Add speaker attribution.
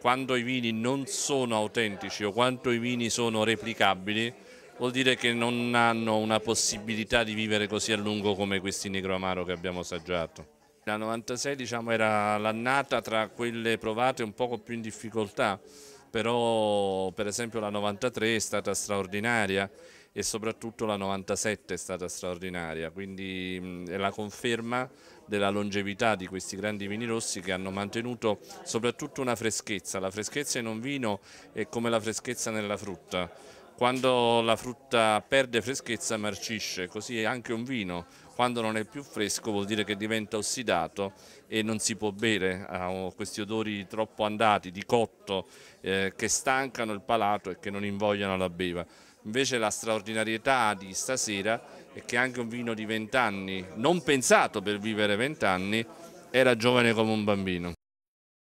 Speaker 1: Quando i vini non sono autentici o quando i vini sono replicabili, vuol dire che non hanno una possibilità di vivere così a lungo come questi negro amaro che abbiamo assaggiato. La 96 diciamo, era l'annata tra quelle provate un poco più in difficoltà, però per esempio la 93 è stata straordinaria e soprattutto la 97 è stata straordinaria, quindi è la conferma della longevità di questi grandi vini rossi che hanno mantenuto soprattutto una freschezza, la freschezza in un vino è come la freschezza nella frutta, quando la frutta perde freschezza marcisce, così anche un vino, quando non è più fresco vuol dire che diventa ossidato e non si può bere, ha oh, questi odori troppo andati, di cotto, eh, che stancano il palato e che non invogliano la beva. Invece la straordinarietà di stasera è che anche un vino di vent'anni, non pensato per vivere vent'anni, era giovane come un bambino.